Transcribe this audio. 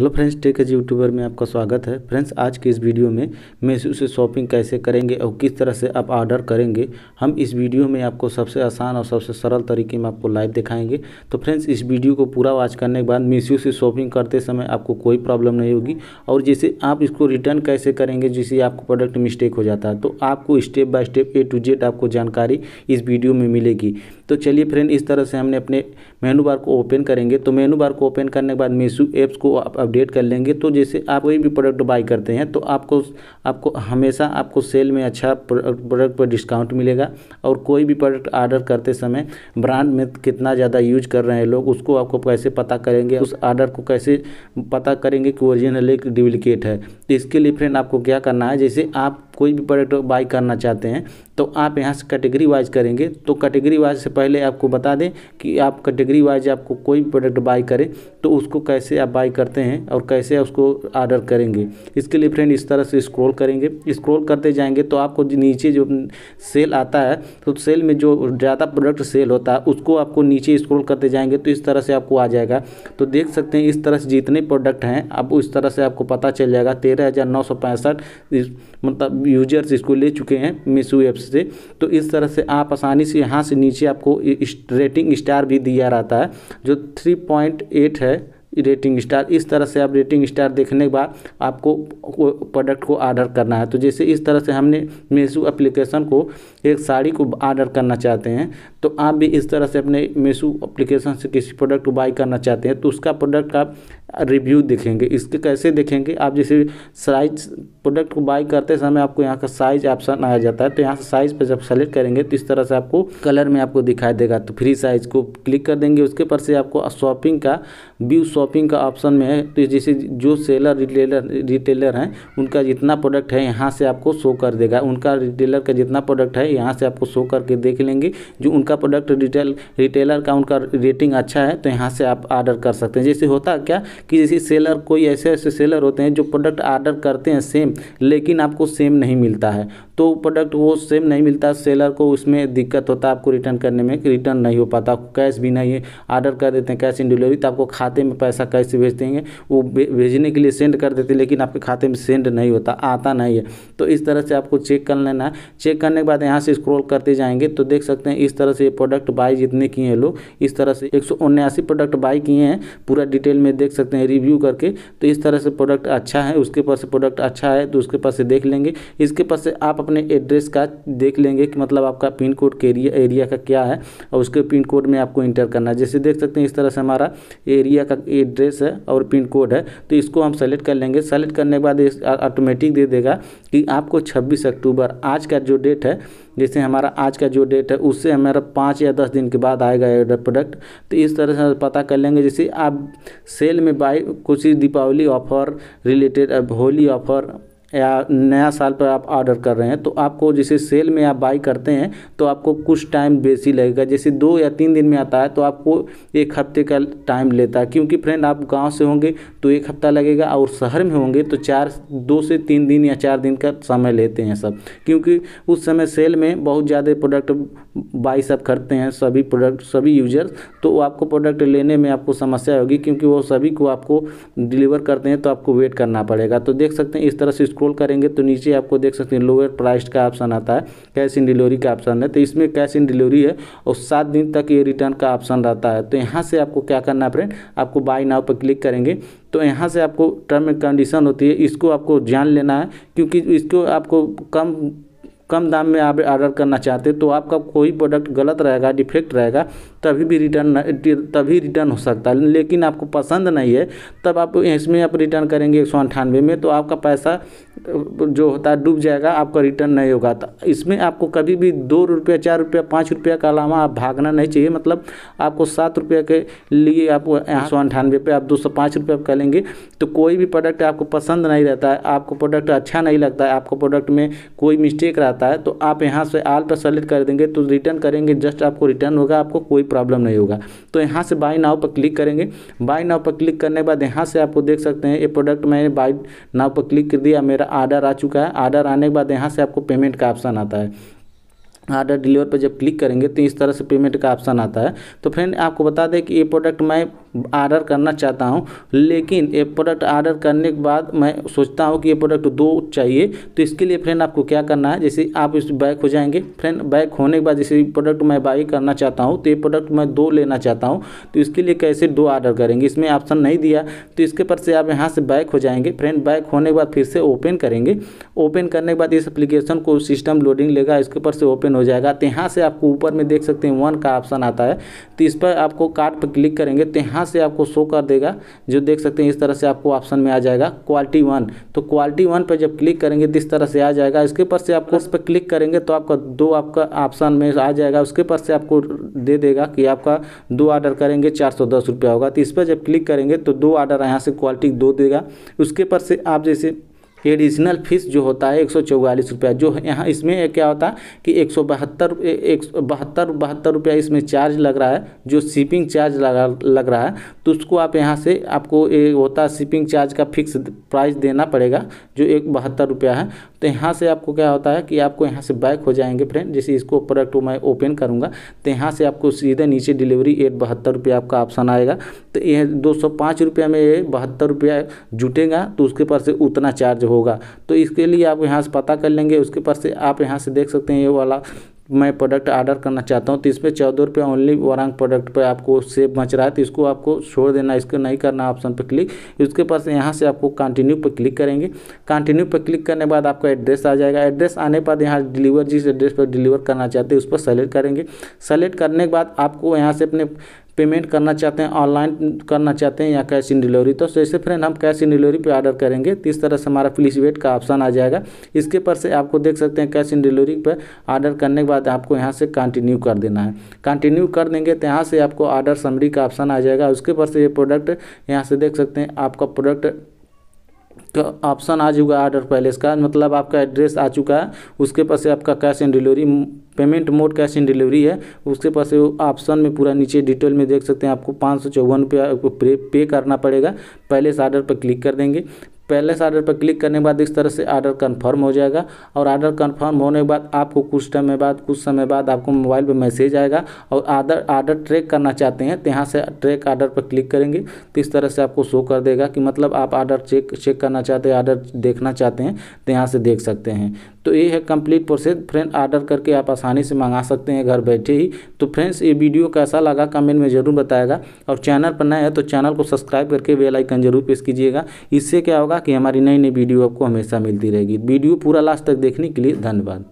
hello friends tech age YouTuber में आपका स्वागत है फ्रेंड्स आज के इस वीडियो में मेसू से शॉपिंग कैसे करेंगे और किस तरह से आप ऑर्डर करेंगे हम इस वीडियो में आपको सबसे आसान और सबसे सरल तरीके में आपको लाइव दिखाएंगे तो फ्रेंड्स इस वीडियो को पूरा वॉच करने के बाद मीशो से शॉपिंग करते समय आपको कोई प्रॉब्लम नहीं होगी और जैसे आप इसको रिटर्न कैसे करेंगे जिससे आपको प्रोडक्ट मिस्टेक हो जाता है तो आपको step by step A to Z आपको जानकारी इस वीडियो में मिलेगी तो चलिए फ्रेंड इस तरह से हमने अपने मेनू बार को ओपन करेंगे तो मेनू बार को ओपन करने के बाद मीशो ऐप्स को आप अपडेट कर लेंगे तो जैसे आप कोई भी प्रोडक्ट बाई करते हैं तो आपको आपको हमेशा आपको सेल में अच्छा प्रोडक्ट पर डिस्काउंट मिलेगा और कोई भी प्रोडक्ट ऑर्डर करते समय ब्रांड में कितना ज़्यादा यूज कर रहे हैं लोग उसको आपको कैसे पता करेंगे उस ऑर्डर को कैसे पता करेंगे कि ओरिजिनल एक डुप्लिकेट है तो इसके लिए फ्रेंड आपको क्या करना है जैसे आप कोई भी प्रोडक्ट बाई करना चाहते हैं तो आप यहाँ से कैटेगरी वाइज करेंगे तो कैटेगरी वाइज से पहले आपको बता दें कि आप कैटेगरी वाइज आपको कोई भी प्रोडक्ट बाई करें तो उसको कैसे आप बाई करते हैं और कैसे उसको आर्डर करेंगे इसके लिए फ्रेंड इस तरह से स्क्रोल करेंगे स्क्रोल करते जाएंगे तो आपको नीचे जो सेल आता है तो सेल में जो ज़्यादा प्रोडक्ट सेल होता है उसको आपको नीचे स्क्रोल करते जाएंगे तो इस तरह से आपको आ जाएगा तो देख सकते हैं इस तरह से जितने प्रोडक्ट हैं अब उस तरह से आपको पता चल जाएगा तेरह हज़ार नौ सौ पैंसठ मतलब यूजर्स इसको ले चुके हैं मीशो ऐप्स से तो इस तरह से आप आसानी से यहाँ से नीचे आपको रेटिंग स्टार भी दिया रहता है जो थ्री पॉइंट एट है रेटिंग स्टार इस तरह से आप रेटिंग स्टार देखने के बाद आपको प्रोडक्ट को आर्डर करना है तो जैसे इस तरह से हमने मेसू एप्लीकेशन को एक साड़ी को आर्डर करना चाहते हैं तो आप भी इस तरह से अपने मेसू एप्लीकेशन से किसी प्रोडक्ट को बाई करना चाहते हैं तो उसका प्रोडक्ट आप रिव्यू देखेंगे इसके कैसे देखेंगे आप जैसे साइज प्रोडक्ट को बाई करते समय आपको यहाँ का साइज ऑप्शन आया जाता है तो यहाँ से साइज पर जब सेलेक्ट करेंगे तो इस तरह से आपको कलर में आपको दिखाई देगा तो फ्री साइज को क्लिक कर देंगे उसके पर से आपको शॉपिंग का व्यू शॉपिंग का ऑप्शन में है तो जैसे जो सेलर रिटेलर रिटेलर हैं उनका जितना प्रोडक्ट है यहाँ से आपको शो कर देगा उनका रिटेलर का जितना प्रोडक्ट है यहाँ से आपको शो करके देख लेंगे जो उनका प्रोडक्ट रिटेल रिटेलर का उनका रेटिंग अच्छा है तो यहाँ से आप ऑर्डर कर सकते हैं जैसे होता क्या कि जैसे सेलर कोई ऐसे ऐसे सेलर होते हैं जो प्रोडक्ट आर्डर करते हैं सेम लेकिन आपको सेम नहीं मिलता है तो प्रोडक्ट वो सेम नहीं मिलता सेलर को उसमें दिक्कत होता है आपको रिटर्न करने में रिटर्न नहीं हो पाता कैश भी नहीं है आर्डर कर देते हैं कैश इन डिलीवरी तो आपको खाते में पैसा कैसे भेज देंगे वो भेजने के लिए सेंड कर देते हैं लेकिन आपके खाते में सेंड नहीं होता आता नहीं है तो इस तरह से आपको चेक कर लेना है चेक करने के बाद यहाँ से स्क्रॉल करते जाएंगे तो देख सकते हैं इस तरह से ये प्रोडक्ट बाई जितने किए हैं लोग इस तरह से एक प्रोडक्ट बाई किए हैं पूरा डिटेल में देख सकते सकते हैं रिव्यू करके तो इस तरह से प्रोडक्ट अच्छा है उसके पास से प्रोडक्ट अच्छा है तो उसके पास से देख लेंगे इसके पास से आप अपने एड्रेस का देख लेंगे कि मतलब आपका पिन कोड के एरिया एरिया का क्या है और उसके पिन कोड में आपको इंटर करना है जैसे देख सकते हैं इस तरह से हमारा एरिया का एड्रेस है और पिन कोड है तो इसको हम सेलेक्ट कर लेंगे सेलेक्ट करने के बाद ऑटोमेटिक दे देगा कि आपको छब्बीस अक्टूबर आज का जो डेट है जैसे हमारा आज का जो डेट है उससे हमारा पाँच या दस दिन के बाद आएगा ये प्रोडक्ट तो इस तरह से पता कर लेंगे जैसे आप सेल में बाई कुछ Deepawali offer related Holi offer या नया साल पर आप ऑर्डर कर रहे हैं तो आपको जैसे सेल में आप बाई करते हैं तो आपको कुछ टाइम बेसी लगेगा जैसे दो या तीन दिन में आता है तो आपको एक हफ्ते का टाइम लेता है क्योंकि फ्रेंड आप गांव से होंगे तो एक हफ्ता लगेगा और शहर में होंगे तो चार दो से तीन दिन या चार दिन का समय लेते हैं सब क्योंकि उस समय सेल में बहुत ज़्यादा प्रोडक्ट बाई सब करते हैं सभी प्रोडक्ट सभी यूजर्स तो आपको प्रोडक्ट लेने में आपको समस्या होगी क्योंकि वो सभी को आपको डिलीवर करते हैं तो आपको वेट करना पड़ेगा तो देख सकते हैं इस तरह से स्क्रॉल करेंगे तो नीचे आपको देख सकते हैं लोअर प्राइस का ऑप्शन आता है कैश इन डिलीवरी का ऑप्शन है तो इसमें कैश इन डिलीवरी है और सात दिन तक ये रिटर्न का ऑप्शन रहता है तो यहाँ से आपको क्या करना है फ्रेंड आपको बाई नाव पर क्लिक करेंगे तो यहाँ से आपको टर्म एंड कंडीशन होती है इसको आपको जान लेना है क्योंकि इसको आपको कम कम दाम में आप ऑर्डर करना चाहते तो आपका कोई प्रोडक्ट गलत रहेगा डिफेक्ट रहेगा तभी भी रिटर्न तभी रिटर्न हो सकता है लेकिन आपको पसंद नहीं है तब आप इसमें आप रिटर्न करेंगे एक सौ में तो आपका पैसा जो होता है डूब जाएगा आपका रिटर्न नहीं होगा तो इसमें आपको कभी भी दो रुपये चार रुपये पाँच रुपये का अलावा आप भागना नहीं चाहिए मतलब आपको सात रुपये के लिए आप यहाँ सौ अंठानवे पे आप दो सौ पाँच रुपये कर लेंगे तो कोई भी प्रोडक्ट आपको पसंद नहीं रहता है आपको प्रोडक्ट अच्छा नहीं लगता है आपको प्रोडक्ट में कोई मिस्टेक रहता है तो आप यहाँ से आल पर सेलेक्ट कर देंगे तो रिटर्न करेंगे जस्ट आपको रिटर्न होगा आपको कोई प्रॉब्लम नहीं होगा तो यहाँ से बाई नाव पर क्लिक करेंगे बाई नाव पर क्लिक करने के बाद यहाँ से आपको देख सकते हैं ये प्रोडक्ट मैंने बाई नाव पर क्लिक कर दिया मेरा आर्डर आ चुका है आर्डर आने के बाद यहाँ से आपको पेमेंट का ऑप्शन आता है ऑर्डर डिलीवर पर जब क्लिक करेंगे तो इस तरह से पेमेंट का ऑप्शन आता है तो फ्रेंड आपको बता दें कि ये प्रोडक्ट मैं आर्डर करना चाहता हूँ लेकिन ये प्रोडक्ट आर्डर करने के बाद मैं सोचता हूँ कि ये प्रोडक्ट दो चाहिए तो इसके लिए फ्रेंड आपको क्या करना है जैसे आप इस बैक हो जाएंगे फ्रेंड बैक होने के बाद जैसे प्रोडक्ट मैं बाई करना चाहता हूँ तो ये प्रोडक्ट मैं दो लेना चाहता हूँ तो इसके लिए कैसे दो आर्डर करेंगे इसमें ऑप्शन नहीं दिया तो इसके पर से आप यहाँ से बैक हो जाएंगे फ्रेंड बैक होने के बाद फिर से ओपन करेंगे ओपन करने के बाद इस अप्लीकेशन को सिस्टम लोडिंग लेगा इसके ऊपर से ओपन हो जाएगा तो यहाँ से आपको ऊपर में देख सकते हैं वन का ऑप्शन आता है तो इस पर आपको कार्ड पर क्लिक करेंगे तो यहाँ से आपको शो कर देगा जो देख सकते हैं इस तरह से आपको ऑप्शन में आ जाएगा क्वालिटी वन तो क्वालिटी वन पर जब क्लिक करेंगे तो इस तरह से आ जाएगा इसके ऊपर से आपको उस पर क्लिक करेंगे तो आपका दो आपका ऑप्शन में आ जाएगा उसके ऊपर से आपको दे देगा कि आपका दो ऑर्डर करेंगे चार होगा तो इस पर जब क्लिक करेंगे तो दो ऑर्डर यहाँ से क्वालिटी दो देगा उसके पर से आप जैसे एडिशनल फीस जो होता है एक सौ चौवालीस रुपया जो यहाँ इसमें क्या होता है कि एक सौ बहत्तर एक बहत्तर बहत्तर रुपया इसमें चार्ज लग रहा है जो शिपिंग चार्ज लगा लग रहा है तो उसको आप यहाँ से आपको होता है शिपिंग चार्ज का फिक्स प्राइस देना पड़ेगा जो एक बहत्तर रुपया है तो यहाँ से आपको क्या होता है कि आपको यहाँ से बैक हो जाएंगे फ्रेंड जैसे इसको प्रोडक्ट मैं ओपन करूँगा तो यहाँ से आपको सीधे नीचे डिलीवरी एट बहत्तर रुपये आपका ऑप्शन आएगा तो यह दो सौ पाँच रुपये में बहत्तर रुपया जुटेगा तो उसके पास से उतना चार्ज होगा तो इसके लिए आप यहाँ से पता कर लेंगे उसके पास से आप यहाँ से देख सकते हैं ये वाला मैं प्रोडक्ट आर्डर करना चाहता हूँ तो इस पर चौदह रुपये ओनली वरांग प्रोडक्ट पर आपको सेव बच रहा है तो इसको आपको छोड़ देना इसको नहीं करना ऑप्शन पर क्लिक उसके पास यहाँ से आपको कंटिन्यू पर क्लिक करेंगे कंटिन्यू पर क्लिक करने बाद आपका एड्रेस आ जाएगा एड्रेस आने के बाद यहाँ डिलीवर जिस एड्रेस पर डिलीवर करना चाहते हैं उस पर सेलेक्ट करेंगे सेलेक्ट करने के बाद आपको यहाँ से अपने पेमेंट करना चाहते हैं ऑनलाइन करना चाहते हैं या कैश इन डिलीवरी तो जैसे फ्रेंड हम कैश इन डिलीवरी पे ऑर्डर करेंगे तो इस तरह से हमारा प्लीज वेट का ऑप्शन आ जाएगा इसके पर से आपको देख सकते हैं कैश इन डिलीवरी पर ऑर्डर करने के बाद आपको यहाँ से कंटिन्यू कर देना है कंटिन्यू कर देंगे तो यहाँ से आपको ऑर्डर समरी का ऑप्शन आ जाएगा उसके पर से ये प्रोडक्ट यहाँ से देख सकते हैं आपका प्रोडक्ट तो ऑप्शन आ चुका है ऑर्डर पैलेस का मतलब आपका एड्रेस आ चुका है उसके पास से आपका cash on delivery payment mode cash on delivery है उसके पास ऑप्शन में पूरा नीचे डिटेल में देख सकते हैं आपको पाँच सौ चौवन पे पे करना पड़ेगा पहले से ऑर्डर पर क्लिक कर देंगे पहले से आर्डर पर क्लिक करने के बाद इस तरह से आर्डर कन्फर्म हो जाएगा और आर्डर कन्फर्म होने के बाद आपको कुछ टाइम बाद कुछ समय बाद आपको मोबाइल पर मैसेज आएगा और आर्डर आर्डर ट्रैक करना चाहते हैं तो यहाँ से ट्रैक आर्डर पर क्लिक करेंगे तो इस तरह से आपको शो कर देगा कि मतलब आप आर्डर चेक चेक करना चाहते हैं आर्डर देखना चाहते हैं तो यहाँ से देख सकते हैं तो ये है कंप्लीट प्रोसेस फ्रेंड ऑर्डर करके आप आसानी से मंगा सकते हैं घर बैठे ही तो फ्रेंड्स ये वीडियो कैसा लगा कमेंट में ज़रूर बताएगा और चैनल पर नया है तो चैनल को सब्सक्राइब करके बेल आइकन जरूर प्रेस कीजिएगा इससे क्या होगा कि हमारी नई नई वीडियो आपको हमेशा मिलती रहेगी वीडियो पूरा लास्ट तक देखने के लिए धन्यवाद